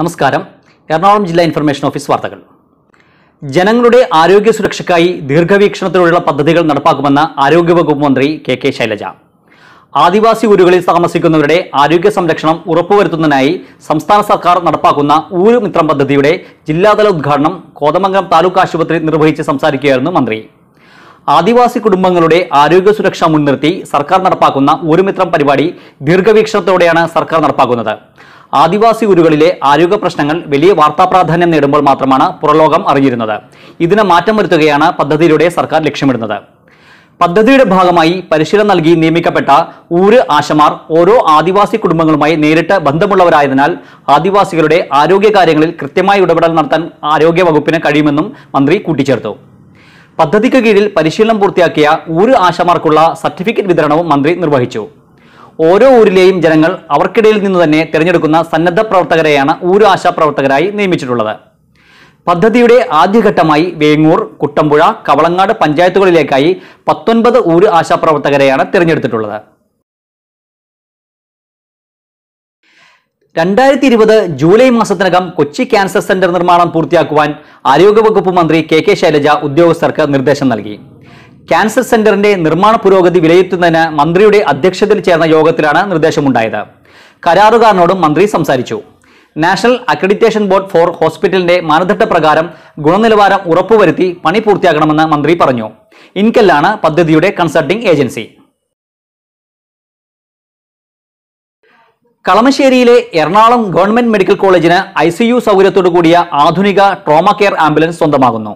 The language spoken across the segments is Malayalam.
നമസ്കാരം എറണാകുളം ജില്ലാ ഇൻഫർമേഷൻ ഓഫീസ് വാർത്തകൾ ജനങ്ങളുടെ ആരോഗ്യ സുരക്ഷയ്ക്കായി ദീർഘവീക്ഷണത്തിലുള്ള പദ്ധതികൾ നടപ്പാക്കുമെന്ന് ആരോഗ്യവകുപ്പ് മന്ത്രി കെ കെ ശൈലജ ആദിവാസി ഊരുകളിൽ താമസിക്കുന്നവരുടെ ആരോഗ്യ സംരക്ഷണം ഉറപ്പുവരുത്തുന്നതിനായി സംസ്ഥാന സർക്കാർ നടപ്പാക്കുന്ന ഊരുമിത്രം പദ്ധതിയുടെ ജില്ലാതല ഉദ്ഘാടനം കോതമംഗലം താലൂക്ക് ആശുപത്രി നിർവഹിച്ച് സംസാരിക്കുകയായിരുന്നു മന്ത്രി ആദിവാസി കുടുംബങ്ങളുടെ ആരോഗ്യ സുരക്ഷ മുൻനിർത്തി സർക്കാർ നടപ്പാക്കുന്ന ഒരു മിത്രം പരിപാടി ദീർഘവീക്ഷണത്തോടെയാണ് സർക്കാർ നടപ്പാക്കുന്നത് ആദിവാസി ഊരുകളിലെ ആരോഗ്യ പ്രശ്നങ്ങൾ വലിയ വാർത്താ പ്രാധാന്യം നേടുമ്പോൾ മാത്രമാണ് പുറലോകം അറിഞ്ഞിരുന്നത് ഇതിന് മാറ്റം വരുത്തുകയാണ് പദ്ധതിയിലൂടെ സർക്കാർ ലക്ഷ്യമിടുന്നത് പദ്ധതിയുടെ ഭാഗമായി പരിശീലനം നൽകി നിയമിക്കപ്പെട്ട ഊര് ആശമാർ ഓരോ ആദിവാസി കുടുംബങ്ങളുമായി നേരിട്ട് ബന്ധമുള്ളവരായതിനാൽ ആദിവാസികളുടെ ആരോഗ്യ കാര്യങ്ങളിൽ കൃത്യമായ ഇടപെടൽ നടത്താൻ ആരോഗ്യ വകുപ്പിന് കഴിയുമെന്നും മന്ത്രി കൂട്ടിച്ചേർത്തു പദ്ധതിക്ക് കീഴിൽ പരിശീലനം പൂർത്തിയാക്കിയ ഊര് ആശമാർക്കുള്ള സർട്ടിഫിക്കറ്റ് വിതരണവും മന്ത്രി നിർവഹിച്ചു ഓരോ ഊരിലെയും ജനങ്ങൾ അവർക്കിടയിൽ നിന്ന് തന്നെ തിരഞ്ഞെടുക്കുന്ന സന്നദ്ധ പ്രവർത്തകരെയാണ് ഊര് ആശാ പ്രവർത്തകരായി നിയമിച്ചിട്ടുള്ളത് പദ്ധതിയുടെ ആദ്യഘട്ടമായി വേങ്ങൂർ കുട്ടമ്പുഴ കവളങ്ങാട് പഞ്ചായത്തുകളിലേക്കായി പത്തൊൻപത് ഊര് ആശാ പ്രവർത്തകരെയാണ് തിരഞ്ഞെടുത്തിട്ടുള്ളത് രണ്ടായിരത്തി ഇരുപത് ജൂലൈ മാസത്തിനകം കൊച്ചി ക്യാൻസർ സെന്റർ നിർമ്മാണം പൂർത്തിയാക്കുവാൻ ആരോഗ്യവകുപ്പ് മന്ത്രി കെ കെ ശൈലജ ഉദ്യോഗസ്ഥർക്ക് നിർദ്ദേശം നൽകി ക്യാൻസർ സെന്ററിന്റെ നിർമ്മാണ പുരോഗതി വിലയിരുത്തുന്നതിന് മന്ത്രിയുടെ അധ്യക്ഷതയിൽ ചേർന്ന യോഗത്തിലാണ് നിർദ്ദേശമുണ്ടായത് കരാറുകാരനോടും മന്ത്രി സംസാരിച്ചു നാഷണൽ അക്രഡിറ്റേഷൻ ബോർഡ് ഫോർ ഹോസ്പിറ്റലിന്റെ മാനദണ്ഡ പ്രകാരം ഗുണനിലവാരം ഉറപ്പുവരുത്തി പണി പൂർത്തിയാക്കണമെന്ന് മന്ത്രി പറഞ്ഞു ഇൻകല്ലാണ് പദ്ധതിയുടെ കൺസൾട്ടിംഗ് ഏജൻസി കളമശ്ശേരിയിലെ എറണാകുളം ഗവൺമെന്റ് മെഡിക്കൽ കോളേജിന് ഐ സി യു സൗകര്യത്തോടു കൂടിയ ആധുനിക ട്രോമ കെയർ ആംബുലൻസ് സ്വന്തമാകുന്നു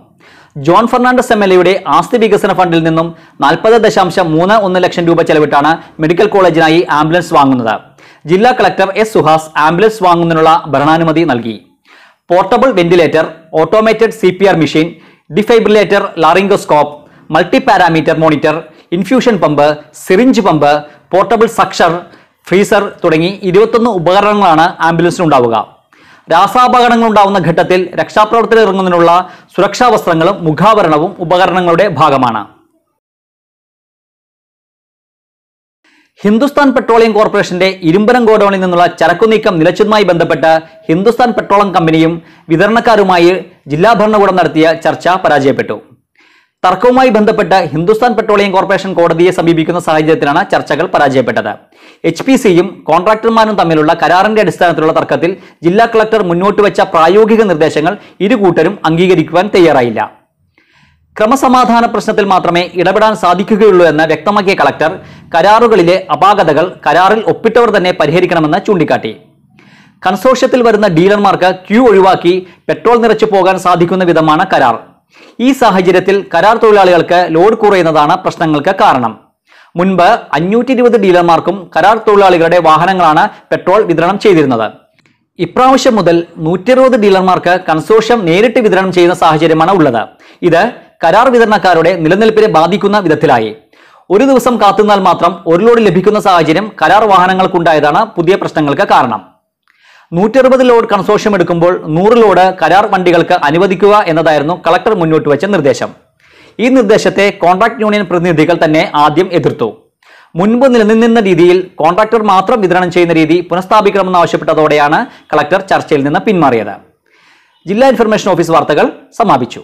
ജോൺ ഫെർണാണ്ടസ് എം എൽ എയുടെ ആസ്തി വികസന ഫണ്ടിൽ നിന്നും നാൽപ്പത് ദശാംശം മൂന്ന് ഒന്ന് ലക്ഷം രൂപ ചെലവിട്ടാണ് മെഡിക്കൽ കോളേജിനായി ആംബുലൻസ് വാങ്ങുന്നത് ജില്ലാ കളക്ടർ എസ് സുഹാസ് ആംബുലൻസ് വാങ്ങുന്നതിനുള്ള ഭരണാനുമതി നൽകി portable ventilator automated C P R machine defibrillator laryngoscope multi parameter monitor infusion pump syringe pump portable sucker freezer തുടങ്ങി ഇരുപത്തൊന്ന് ഉപകരണങ്ങളാണ് ആംബുലൻസിനുണ്ടാവുക ഉണ്ടാവുന്ന ഘട്ടത്തിൽ രക്ഷാപ്രവർത്തനം ഇറങ്ങുന്നതിനുള്ള സുരക്ഷാ വസ്ത്രങ്ങളും മുഖാവരണവും ഉപകരണങ്ങളുടെ ഭാഗമാണ് ഹിന്ദുസ്ഥാൻ പെട്രോളിയം കോർപ്പറേഷന്റെ ഇരുമ്പനം ഗോഡൌണിൽ നിന്നുള്ള ചരക്കു നീക്കം നിലച്ചതുമായി ബന്ധപ്പെട്ട് ഹിന്ദുസ്ഥാൻ പെട്രോളിയം കമ്പനിയും വിതരണക്കാരുമായി ജില്ലാ ഭരണകൂടം നടത്തിയ ചർച്ച പരാജയപ്പെട്ടു തർക്കവുമായി ബന്ധപ്പെട്ട് ഹിന്ദുസ്ഥാൻ പെട്രോളിയം കോർപ്പറേഷൻ കോടതിയെ സമീപിക്കുന്ന സാഹചര്യത്തിലാണ് ചർച്ചകൾ പരാജയപ്പെട്ടത് എച്ച് പി സിയും കോൺട്രാക്ടർമാരും തമ്മിലുള്ള കരാറിന്റെ അടിസ്ഥാനത്തിലുള്ള തർക്കത്തിൽ ജില്ലാ കളക്ടർ മുന്നോട്ട് വെച്ച പ്രായോഗിക നിർദ്ദേശങ്ങൾ ഇരു കൂട്ടരും അംഗീകരിക്കുവാൻ തയ്യാറായില്ല ക്രമസമാധാന പ്രശ്നത്തിൽ മാത്രമേ ഇടപെടാൻ സാധിക്കുകയുള്ളൂ എന്ന് വ്യക്തമാക്കിയ കളക്ടർ കരാറുകളിലെ അപാകതകൾ കരാറിൽ ഒപ്പിട്ടവർ തന്നെ പരിഹരിക്കണമെന്ന് ചൂണ്ടിക്കാട്ടി കൺസോർഷ്യത്തിൽ വരുന്ന ഡീലർമാർക്ക് ക്യൂ ഒഴിവാക്കി പെട്രോൾ നിറച്ചു പോകാൻ സാധിക്കുന്ന വിധമാണ് കരാർ ഈ സാഹചര്യത്തിൽ കരാർ തൊഴിലാളികൾക്ക് ലോഡ് കുറയുന്നതാണ് പ്രശ്നങ്ങൾക്ക് കാരണം മുൻപ് അഞ്ഞൂറ്റി ഇരുപത് ഡീലർമാർക്കും കരാർ തൊഴിലാളികളുടെ വാഹനങ്ങളാണ് പെട്രോൾ വിതരണം ചെയ്തിരുന്നത് ഇപ്രാവശ്യം മുതൽ നൂറ്റി അറുപത് ഡീലർമാർക്ക് കൺസോർഷ്യം നേരിട്ട് വിതരണം ചെയ്യുന്ന സാഹചര്യമാണ് ഉള്ളത് ഇത് കരാർ വിതരണക്കാരുടെ നിലനിൽപ്പിനെ ബാധിക്കുന്ന വിധത്തിലായി ഒരു ദിവസം കാത്തുനിന്നാൽ മാത്രം ഒരു ലോഡ് ലഭിക്കുന്ന സാഹചര്യം കരാർ വാഹനങ്ങൾക്കുണ്ടായതാണ് പുതിയ പ്രശ്നങ്ങൾക്ക് കാരണം അറുപത് ലോഡ് കൺസോഷ്യം എടുക്കുമ്പോൾ നൂറ് ലോഡ് കരാർ വണ്ടികൾക്ക് അനുവദിക്കുക എന്നതായിരുന്നു കളക്ടർ മുന്നോട്ട് വെച്ച നിർദ്ദേശം ഈ നിർദ്ദേശത്തെ കോൺട്രാക്ട് യൂണിയൻ പ്രതിനിധികൾ തന്നെ ആദ്യം എതിർത്തു മുൻപ് നിലനിന്ന രീതിയിൽ കോൺട്രാക്ടർ മാത്രം വിതരണം ചെയ്യുന്ന രീതി പുനഃസ്ഥാപിക്കണമെന്ന് ആവശ്യപ്പെട്ടതോടെയാണ് കളക്ടർ ചർച്ചയിൽ നിന്ന് പിന്മാറിയത് ജില്ലാ ഇൻഫർമേഷൻ ഓഫീസ് വാർത്തകൾ സമാപിച്ചു